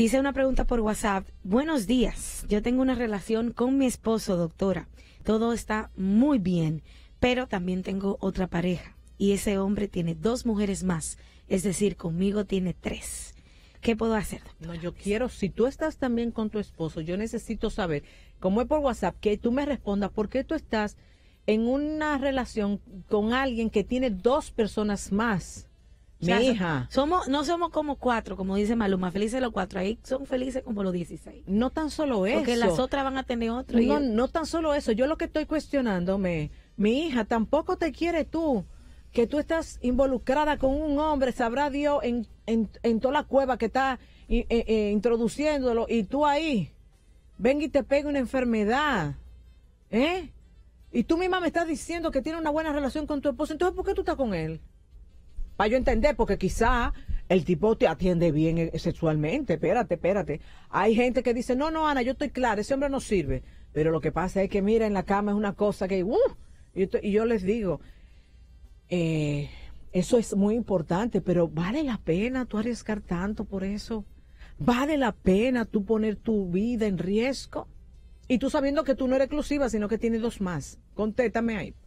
Dice una pregunta por WhatsApp. Buenos días. Yo tengo una relación con mi esposo, doctora. Todo está muy bien, pero también tengo otra pareja. Y ese hombre tiene dos mujeres más. Es decir, conmigo tiene tres. ¿Qué puedo hacer? No, yo quiero, si tú estás también con tu esposo, yo necesito saber, como es por WhatsApp, que tú me respondas por qué tú estás en una relación con alguien que tiene dos personas más. Mi hija. Somos, no somos como cuatro, como dice Maluma, felices los cuatro. Ahí son felices como los 16. No tan solo eso. Porque las otras van a tener otro. No, tan solo eso. Yo lo que estoy cuestionándome, mi hija, tampoco te quiere tú. Que tú estás involucrada con un hombre, sabrá Dios, en, en, toda la cueva que está eh, eh, introduciéndolo y tú ahí. venga y te pega una enfermedad. ¿Eh? Y tú misma me estás diciendo que tiene una buena relación con tu esposo. Entonces, ¿por qué tú estás con él? Para yo entender, porque quizá el tipo te atiende bien eh, sexualmente. Espérate, espérate. Hay gente que dice, no, no, Ana, yo estoy clara, ese hombre no sirve. Pero lo que pasa es que, mira, en la cama es una cosa que, uh, y, yo les digo, eh, eso es muy importante, pero vale la pena tú arriesgar tanto por eso. Vale la pena tú poner tu vida en riesgo. Y tú sabiendo que tú no eres exclusiva, sino que tienes dos más. Contétame ahí.